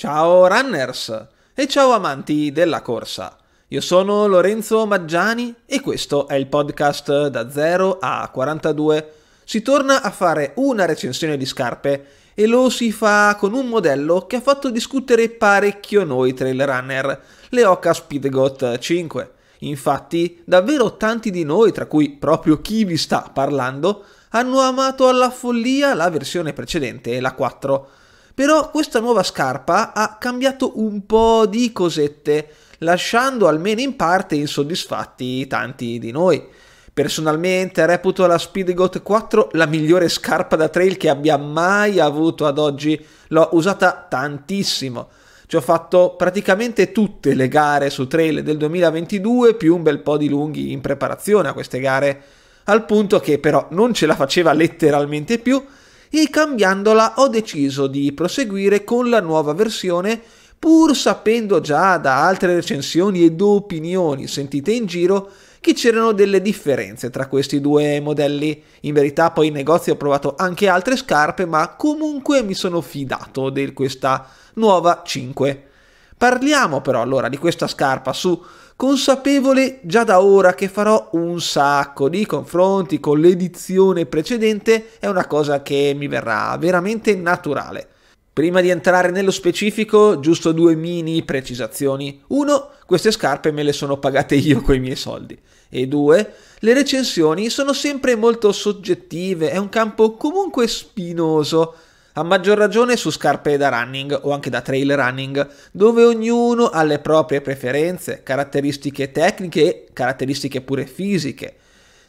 Ciao runners e ciao amanti della corsa. Io sono Lorenzo Maggiani e questo è il podcast da 0 a 42. Si torna a fare una recensione di scarpe e lo si fa con un modello che ha fatto discutere parecchio noi trail runner, le Oka Speedgot 5. Infatti, davvero tanti di noi, tra cui proprio chi vi sta parlando, hanno amato alla follia la versione precedente, la 4 però questa nuova scarpa ha cambiato un po' di cosette, lasciando almeno in parte insoddisfatti tanti di noi. Personalmente reputo la Speedgoat 4 la migliore scarpa da trail che abbia mai avuto ad oggi, l'ho usata tantissimo. Ci ho fatto praticamente tutte le gare su trail del 2022 più un bel po' di lunghi in preparazione a queste gare, al punto che però non ce la faceva letteralmente più e cambiandola ho deciso di proseguire con la nuova versione pur sapendo già da altre recensioni ed opinioni sentite in giro che c'erano delle differenze tra questi due modelli. In verità poi in negozio ho provato anche altre scarpe, ma comunque mi sono fidato di questa nuova 5. Parliamo però allora di questa scarpa su consapevole già da ora che farò un sacco di confronti con l'edizione precedente, è una cosa che mi verrà veramente naturale. Prima di entrare nello specifico, giusto due mini precisazioni. Uno, queste scarpe me le sono pagate io con i miei soldi. E due, le recensioni sono sempre molto soggettive, è un campo comunque spinoso a maggior ragione su scarpe da running o anche da trail running, dove ognuno ha le proprie preferenze, caratteristiche tecniche e caratteristiche pure fisiche.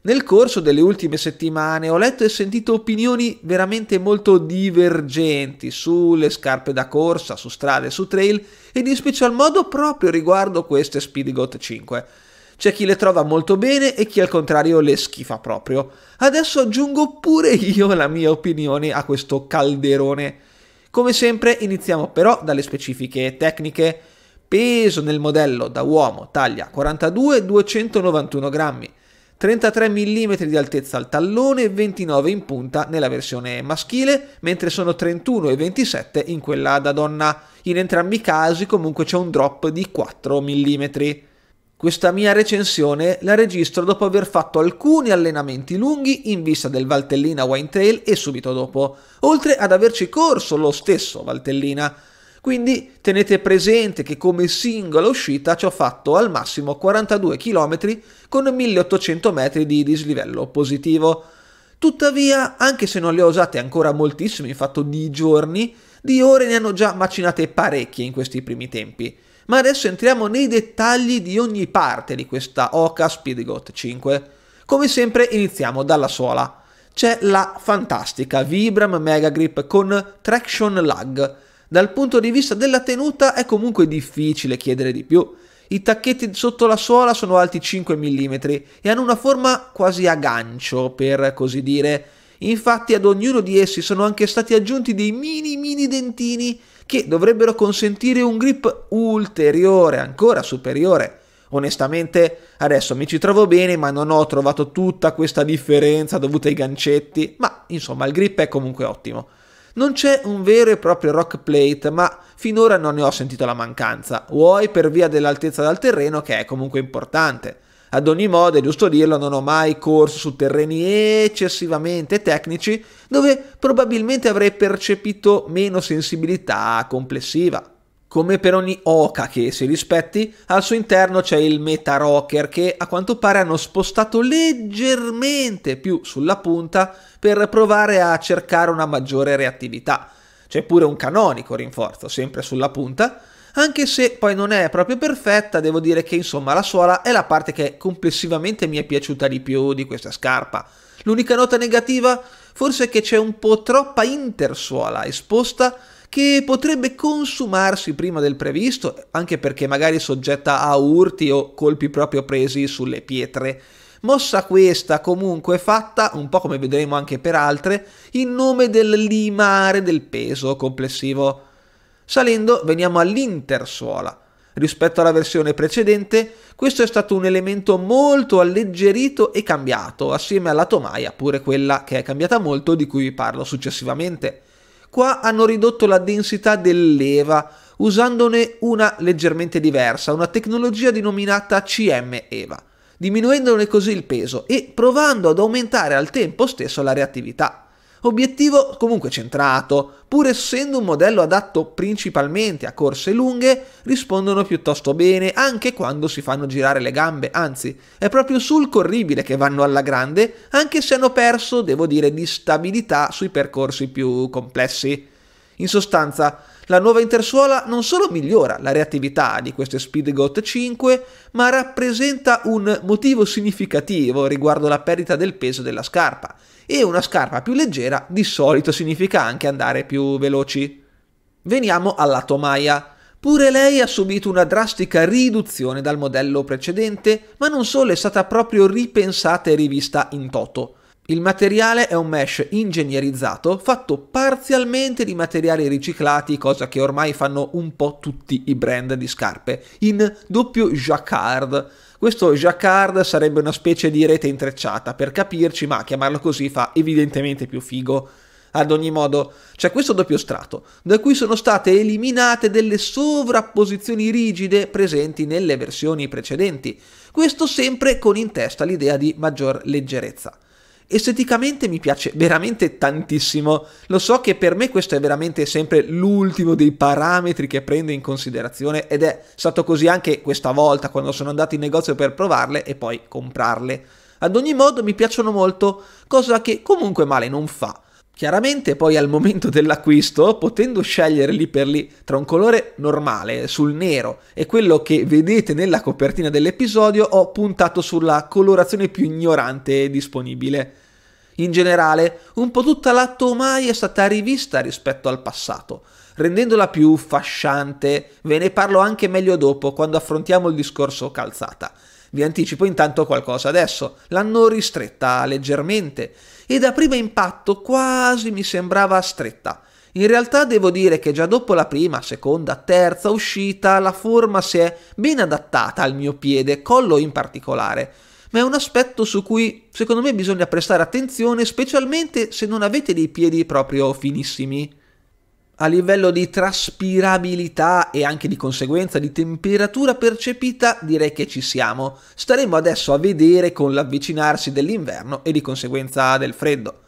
Nel corso delle ultime settimane ho letto e sentito opinioni veramente molto divergenti sulle scarpe da corsa, su strade, su trail ed in special modo proprio riguardo queste Speedgoat 5. C'è chi le trova molto bene e chi al contrario le schifa proprio. Adesso aggiungo pure io la mia opinione a questo calderone. Come sempre iniziamo però dalle specifiche tecniche. Peso nel modello da uomo taglia 42 291 grammi, 33 mm di altezza al tallone e 29 in punta nella versione maschile, mentre sono 31 e 27 in quella da donna. In entrambi i casi comunque c'è un drop di 4 mm. Questa mia recensione la registro dopo aver fatto alcuni allenamenti lunghi in vista del Valtellina Wine Trail e subito dopo, oltre ad averci corso lo stesso Valtellina. Quindi tenete presente che come singola uscita ci ho fatto al massimo 42 km con 1800 metri di dislivello positivo. Tuttavia, anche se non le ho usate ancora moltissime in fatto di giorni, di ore ne hanno già macinate parecchie in questi primi tempi ma adesso entriamo nei dettagli di ogni parte di questa Oka Speedgoat 5. Come sempre iniziamo dalla suola. C'è la fantastica Vibram Mega Grip con traction lag. Dal punto di vista della tenuta è comunque difficile chiedere di più. I tacchetti sotto la suola sono alti 5 mm e hanno una forma quasi a gancio, per così dire. Infatti ad ognuno di essi sono anche stati aggiunti dei mini mini dentini che dovrebbero consentire un grip ulteriore, ancora superiore. Onestamente adesso mi ci trovo bene ma non ho trovato tutta questa differenza dovuta ai gancetti, ma insomma il grip è comunque ottimo. Non c'è un vero e proprio rock plate, ma finora non ne ho sentito la mancanza, vuoi per via dell'altezza del terreno che è comunque importante, ad ogni modo, è giusto dirlo, non ho mai corso su terreni eccessivamente tecnici dove probabilmente avrei percepito meno sensibilità complessiva. Come per ogni oca che si rispetti, al suo interno c'è il Meta Rocker che a quanto pare hanno spostato leggermente più sulla punta per provare a cercare una maggiore reattività. C'è pure un canonico rinforzo, sempre sulla punta, anche se poi non è proprio perfetta, devo dire che insomma la suola è la parte che complessivamente mi è piaciuta di più di questa scarpa. L'unica nota negativa forse è che c'è un po' troppa intersuola esposta che potrebbe consumarsi prima del previsto, anche perché magari soggetta a urti o colpi proprio presi sulle pietre. Mossa questa comunque fatta, un po' come vedremo anche per altre, in nome del limare del peso complessivo. Salendo veniamo all'intersuola. Rispetto alla versione precedente, questo è stato un elemento molto alleggerito e cambiato, assieme alla tomaia, pure quella che è cambiata molto, di cui vi parlo successivamente. Qua hanno ridotto la densità dell'eva, usandone una leggermente diversa, una tecnologia denominata CM-EVA, diminuendone così il peso e provando ad aumentare al tempo stesso la reattività. Obiettivo comunque centrato, pur essendo un modello adatto principalmente a corse lunghe, rispondono piuttosto bene anche quando si fanno girare le gambe, anzi è proprio sul corribile che vanno alla grande, anche se hanno perso, devo dire, di stabilità sui percorsi più complessi. In sostanza, la nuova intersuola non solo migliora la reattività di queste SpeedGot 5, ma rappresenta un motivo significativo riguardo la perdita del peso della scarpa, e una scarpa più leggera di solito significa anche andare più veloci. Veniamo alla tomaia. Pure lei ha subito una drastica riduzione dal modello precedente, ma non solo è stata proprio ripensata e rivista in toto. Il materiale è un mesh ingegnerizzato fatto parzialmente di materiali riciclati, cosa che ormai fanno un po' tutti i brand di scarpe, in doppio jacquard. Questo jacquard sarebbe una specie di rete intrecciata, per capirci, ma chiamarlo così fa evidentemente più figo. Ad ogni modo, c'è questo doppio strato, da cui sono state eliminate delle sovrapposizioni rigide presenti nelle versioni precedenti, questo sempre con in testa l'idea di maggior leggerezza. Esteticamente mi piace veramente tantissimo, lo so che per me questo è veramente sempre l'ultimo dei parametri che prendo in considerazione ed è stato così anche questa volta quando sono andato in negozio per provarle e poi comprarle. Ad ogni modo mi piacciono molto, cosa che comunque male non fa Chiaramente poi al momento dell'acquisto, potendo scegliere lì per lì tra un colore normale sul nero e quello che vedete nella copertina dell'episodio, ho puntato sulla colorazione più ignorante disponibile. In generale, un po' tutta l'atto mai è stata rivista rispetto al passato, rendendola più fasciante, ve ne parlo anche meglio dopo quando affrontiamo il discorso calzata. Vi anticipo intanto qualcosa adesso, l'hanno ristretta leggermente e da primo impatto quasi mi sembrava stretta. In realtà devo dire che già dopo la prima, seconda, terza uscita la forma si è ben adattata al mio piede, collo in particolare. Ma è un aspetto su cui secondo me bisogna prestare attenzione, specialmente se non avete dei piedi proprio finissimi a livello di traspirabilità e anche di conseguenza di temperatura percepita direi che ci siamo. Staremo adesso a vedere con l'avvicinarsi dell'inverno e di conseguenza del freddo.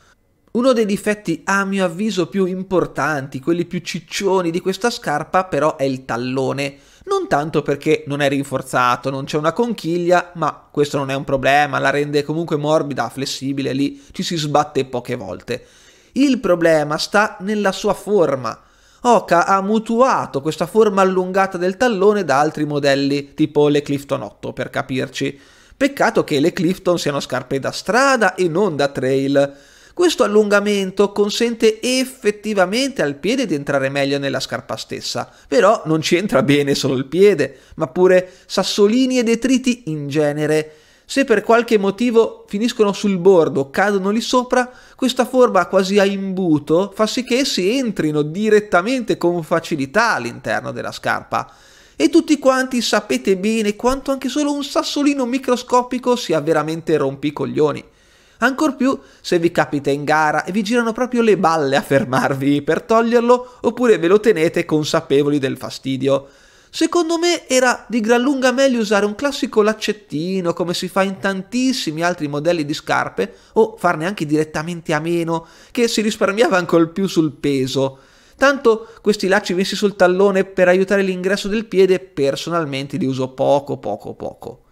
Uno dei difetti a mio avviso più importanti, quelli più ciccioni di questa scarpa però è il tallone. Non tanto perché non è rinforzato, non c'è una conchiglia, ma questo non è un problema, la rende comunque morbida, flessibile, lì ci si sbatte poche volte. Il problema sta nella sua forma. Oka ha mutuato questa forma allungata del tallone da altri modelli, tipo le Clifton 8 per capirci. Peccato che le Clifton siano scarpe da strada e non da trail. Questo allungamento consente effettivamente al piede di entrare meglio nella scarpa stessa, però non ci entra bene solo il piede, ma pure sassolini e detriti in genere. Se per qualche motivo finiscono sul bordo, cadono lì sopra, questa forma quasi a imbuto fa sì che essi entrino direttamente con facilità all'interno della scarpa. E tutti quanti sapete bene quanto anche solo un sassolino microscopico sia veramente rompicoglioni. Ancor più se vi capita in gara e vi girano proprio le balle a fermarvi per toglierlo oppure ve lo tenete consapevoli del fastidio. Secondo me era di gran lunga meglio usare un classico laccettino come si fa in tantissimi altri modelli di scarpe o farne anche direttamente a meno che si risparmiava ancora più sul peso. Tanto questi lacci messi sul tallone per aiutare l'ingresso del piede personalmente li uso poco poco poco.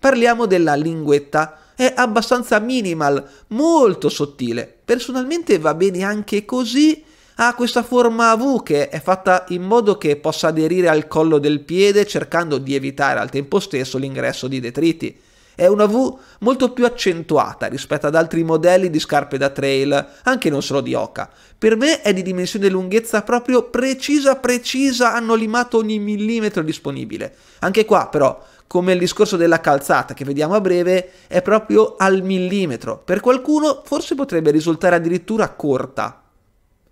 Parliamo della linguetta, è abbastanza minimal, molto sottile. Personalmente va bene anche così ha questa forma a V che è fatta in modo che possa aderire al collo del piede cercando di evitare al tempo stesso l'ingresso di detriti. È una V molto più accentuata rispetto ad altri modelli di scarpe da trail, anche non solo di Oca. Per me è di dimensione e lunghezza proprio precisa precisa, hanno limato ogni millimetro disponibile. Anche qua però come il discorso della calzata che vediamo a breve, è proprio al millimetro. Per qualcuno forse potrebbe risultare addirittura corta.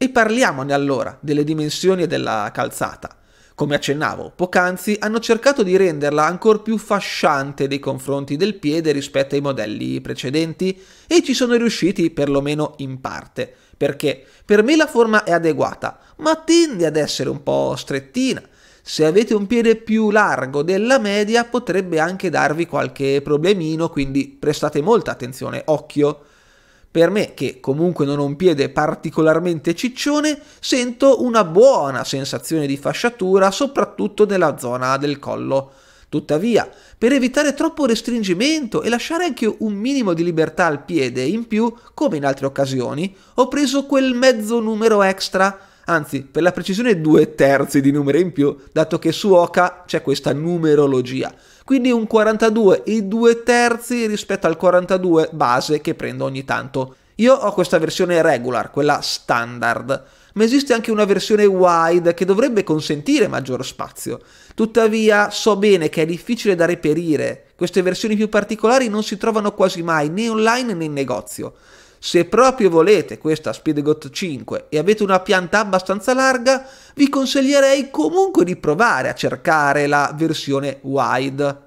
E parliamone allora delle dimensioni della calzata. Come accennavo poc'anzi, hanno cercato di renderla ancora più fasciante nei confronti del piede rispetto ai modelli precedenti e ci sono riusciti perlomeno in parte, perché per me la forma è adeguata, ma tende ad essere un po' strettina. Se avete un piede più largo della media potrebbe anche darvi qualche problemino, quindi prestate molta attenzione, occhio. Per me, che comunque non ho un piede particolarmente ciccione, sento una buona sensazione di fasciatura, soprattutto nella zona del collo. Tuttavia, per evitare troppo restringimento e lasciare anche un minimo di libertà al piede in più, come in altre occasioni, ho preso quel mezzo numero extra, anzi per la precisione due terzi di numero in più, dato che su Oka c'è questa numerologia quindi un 42 e 2 terzi rispetto al 42 base che prendo ogni tanto. Io ho questa versione regular, quella standard, ma esiste anche una versione wide che dovrebbe consentire maggior spazio. Tuttavia so bene che è difficile da reperire, queste versioni più particolari non si trovano quasi mai né online né in negozio. Se proprio volete questa Speedgot 5 e avete una pianta abbastanza larga, vi consiglierei comunque di provare a cercare la versione wide.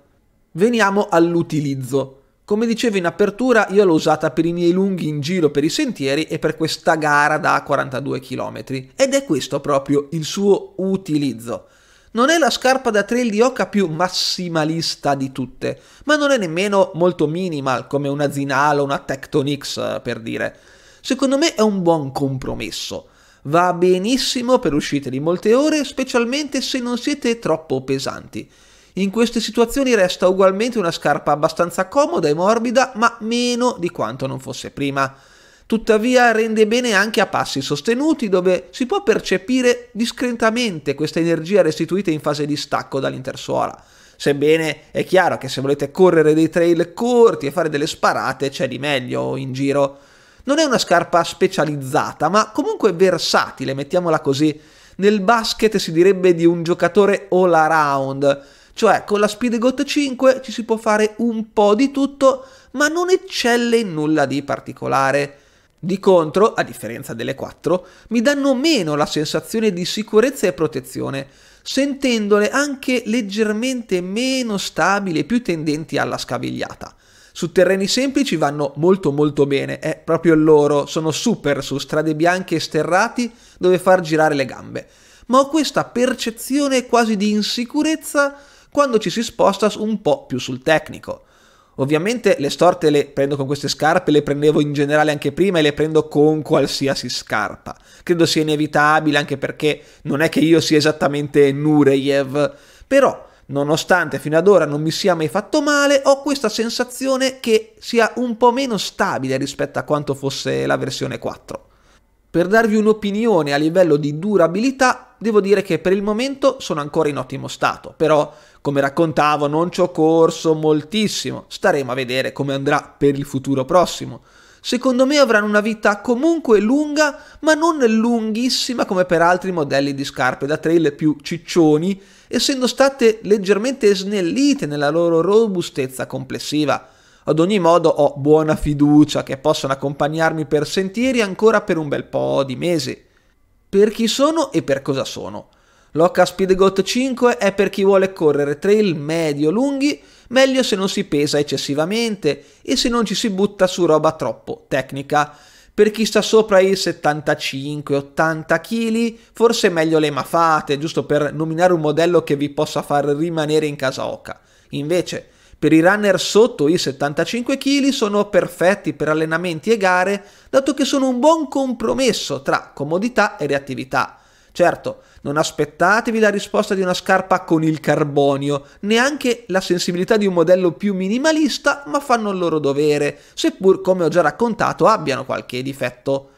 Veniamo all'utilizzo. Come dicevo in apertura, io l'ho usata per i miei lunghi in giro per i sentieri e per questa gara da 42 km. Ed è questo proprio il suo utilizzo. Non è la scarpa da trail di Oca più massimalista di tutte, ma non è nemmeno molto minimal come una Zinalo o una Tectonix eh, per dire. Secondo me è un buon compromesso. Va benissimo per uscite di molte ore, specialmente se non siete troppo pesanti. In queste situazioni resta ugualmente una scarpa abbastanza comoda e morbida, ma meno di quanto non fosse prima tuttavia rende bene anche a passi sostenuti dove si può percepire discretamente questa energia restituita in fase di stacco dall'intersuola. Sebbene è chiaro che se volete correre dei trail corti e fare delle sparate c'è di meglio in giro. Non è una scarpa specializzata, ma comunque versatile, mettiamola così. Nel basket si direbbe di un giocatore all around, cioè con la Speedgoat 5 ci si può fare un po' di tutto, ma non eccelle in nulla di particolare. Di contro, a differenza delle 4, mi danno meno la sensazione di sicurezza e protezione, sentendole anche leggermente meno stabili e più tendenti alla scavigliata. Su terreni semplici vanno molto molto bene, è proprio loro, sono super su strade bianche e sterrati dove far girare le gambe, ma ho questa percezione quasi di insicurezza quando ci si sposta un po' più sul tecnico. Ovviamente le storte le prendo con queste scarpe, le prendevo in generale anche prima e le prendo con qualsiasi scarpa. Credo sia inevitabile anche perché non è che io sia esattamente Nureyev, però nonostante fino ad ora non mi sia mai fatto male, ho questa sensazione che sia un po' meno stabile rispetto a quanto fosse la versione 4. Per darvi un'opinione a livello di durabilità, devo dire che per il momento sono ancora in ottimo stato, però come raccontavo non ci ho corso moltissimo, staremo a vedere come andrà per il futuro prossimo. Secondo me avranno una vita comunque lunga, ma non lunghissima come per altri modelli di scarpe da trail più ciccioni, essendo state leggermente snellite nella loro robustezza complessiva. Ad ogni modo ho buona fiducia che possano accompagnarmi per sentieri ancora per un bel po' di mesi. Per chi sono e per cosa sono. L'Oca Speedgoat 5 è per chi vuole correre trail medio-lunghi, meglio se non si pesa eccessivamente e se non ci si butta su roba troppo tecnica. Per chi sta sopra i 75-80 kg, forse meglio le mafate, giusto per nominare un modello che vi possa far rimanere in casa Oca. Invece, per i runner sotto i 75 kg sono perfetti per allenamenti e gare, dato che sono un buon compromesso tra comodità e reattività. Certo, non aspettatevi la risposta di una scarpa con il carbonio, neanche la sensibilità di un modello più minimalista, ma fanno il loro dovere, seppur come ho già raccontato abbiano qualche difetto.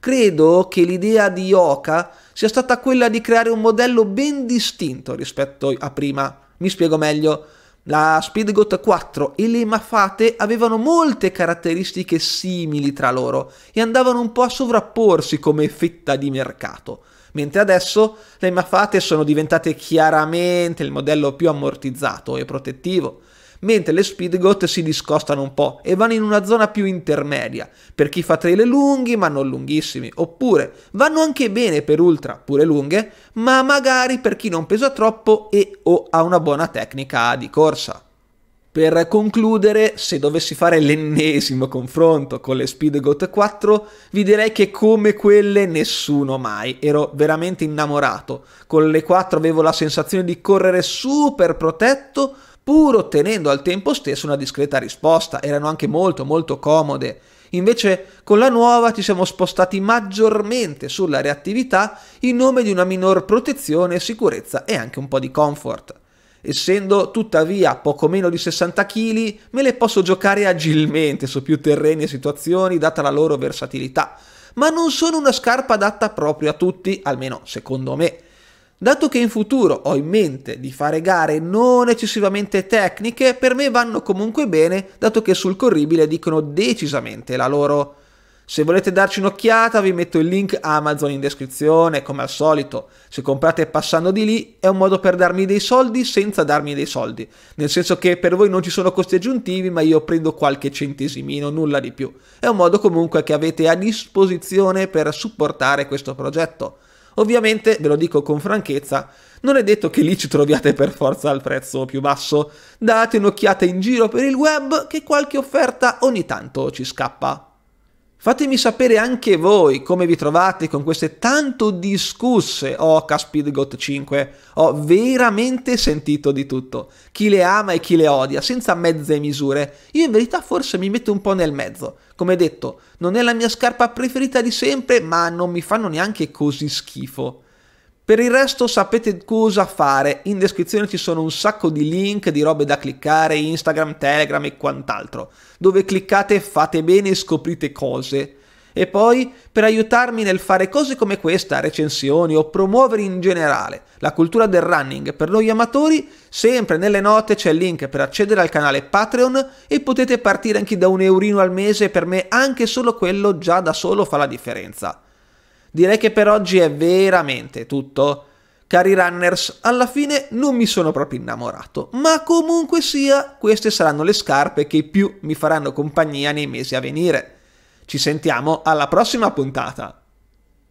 Credo che l'idea di Oka sia stata quella di creare un modello ben distinto rispetto a prima. Mi spiego meglio la Speedgoat 4 e le Mafate avevano molte caratteristiche simili tra loro e andavano un po' a sovrapporsi come fetta di mercato, mentre adesso le Mafate sono diventate chiaramente il modello più ammortizzato e protettivo, mentre le Speedgoat si discostano un po' e vanno in una zona più intermedia, per chi fa trail lunghi ma non lunghissimi, oppure vanno anche bene per ultra, pure lunghe, ma magari per chi non pesa troppo e o ha una buona tecnica di corsa. Per concludere, se dovessi fare l'ennesimo confronto con le Speedgoat 4, vi direi che come quelle nessuno mai. Ero veramente innamorato. Con le 4 avevo la sensazione di correre super protetto, pur ottenendo al tempo stesso una discreta risposta, erano anche molto molto comode. Invece con la nuova ci siamo spostati maggiormente sulla reattività in nome di una minor protezione, sicurezza e anche un po' di comfort. Essendo tuttavia poco meno di 60 kg, me le posso giocare agilmente su più terreni e situazioni data la loro versatilità, ma non sono una scarpa adatta proprio a tutti, almeno secondo me. Dato che in futuro ho in mente di fare gare non eccessivamente tecniche, per me vanno comunque bene, dato che sul corribile dicono decisamente la loro. Se volete darci un'occhiata vi metto il link Amazon in descrizione, come al solito. Se comprate passando di lì è un modo per darmi dei soldi senza darmi dei soldi, nel senso che per voi non ci sono costi aggiuntivi ma io prendo qualche centesimino, nulla di più. È un modo comunque che avete a disposizione per supportare questo progetto. Ovviamente, ve lo dico con franchezza, non è detto che lì ci troviate per forza al prezzo più basso. Date un'occhiata in giro per il web che qualche offerta ogni tanto ci scappa. Fatemi sapere anche voi come vi trovate con queste tanto discusse Oca oh, Speedgot 5. Ho veramente sentito di tutto. Chi le ama e chi le odia, senza mezze misure. Io in verità forse mi metto un po' nel mezzo. Come detto, non è la mia scarpa preferita di sempre, ma non mi fanno neanche così schifo. Per il resto sapete cosa fare, in descrizione ci sono un sacco di link, di robe da cliccare, Instagram, Telegram e quant'altro, dove cliccate fate bene e scoprite cose. E poi, per aiutarmi nel fare cose come questa, recensioni o promuovere in generale la cultura del running per noi amatori, sempre nelle note c'è il link per accedere al canale Patreon e potete partire anche da un eurino al mese, per me anche solo quello già da solo fa la differenza. Direi che per oggi è veramente tutto. Cari runners, alla fine non mi sono proprio innamorato, ma comunque sia, queste saranno le scarpe che più mi faranno compagnia nei mesi a venire. Ci sentiamo alla prossima puntata!